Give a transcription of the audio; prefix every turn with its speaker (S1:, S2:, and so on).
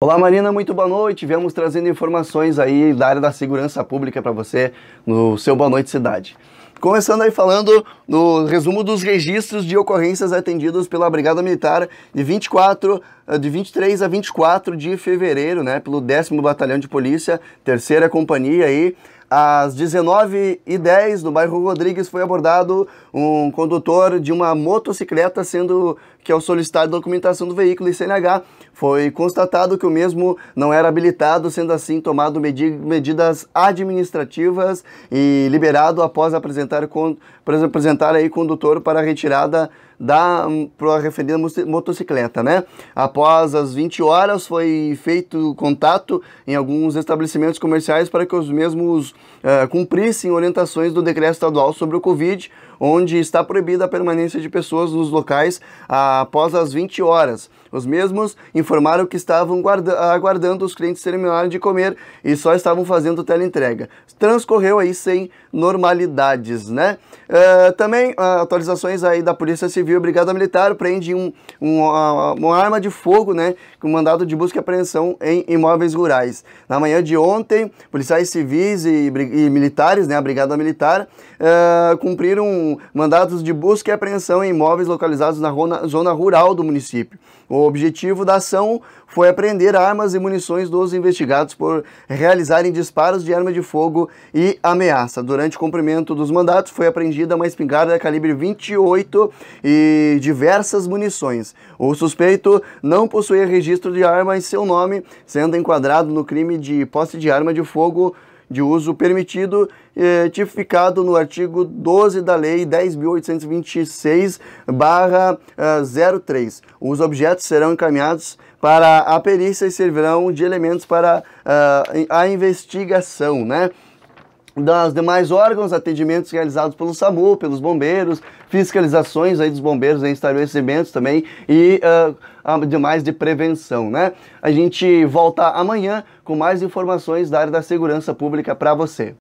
S1: Olá Marina, muito boa noite. Viemos trazendo informações aí da área da segurança pública para você no seu Boa Noite Cidade. Começando aí falando no resumo dos registros de ocorrências atendidos pela Brigada Militar de 24, eh, de 23 a 24 de fevereiro, né, pelo 10 Batalhão de Polícia, terceira companhia aí, às 19h10, no bairro Rodrigues, foi abordado um condutor de uma motocicleta, sendo que ao solicitar documentação do veículo e CNH, foi constatado que o mesmo não era habilitado, sendo assim tomado medi medidas administrativas e liberado após apresentar, con apresentar aí condutor para retirada da hum, referida motocicleta, né? Após as 20 horas foi feito contato em alguns estabelecimentos comerciais para que os mesmos eh, cumprissem orientações do decreto estadual sobre o Covid, onde está proibida a permanência de pessoas nos locais ah, após as 20 horas. Os mesmos informaram que estavam aguardando os clientes terminarem de comer e só estavam fazendo entrega Transcorreu aí sem normalidades, né? Uh, também uh, atualizações aí da Polícia Civil, Brigada Militar prende um, um uh, uma arma de fogo, né? Com mandado de busca e apreensão em imóveis rurais. Na manhã de ontem, policiais civis e, e militares, né? A Brigada Militar eh, cumpriram mandados de busca e apreensão em imóveis localizados na zona rural do município. O o objetivo da ação foi apreender armas e munições dos investigados por realizarem disparos de arma de fogo e ameaça. Durante o cumprimento dos mandatos, foi apreendida uma espingarda calibre 28 e diversas munições. O suspeito não possuía registro de arma em seu nome, sendo enquadrado no crime de posse de arma de fogo de uso permitido eh, tipificado no artigo 12 da Lei 10.826-03. Eh, Os objetos serão encaminhados para a perícia e servirão de elementos para uh, a investigação, né? das demais órgãos, atendimentos realizados pelo SAMU, pelos bombeiros, fiscalizações aí dos bombeiros em estabelecimentos também e uh, demais de prevenção, né? A gente volta amanhã com mais informações da área da segurança pública para você.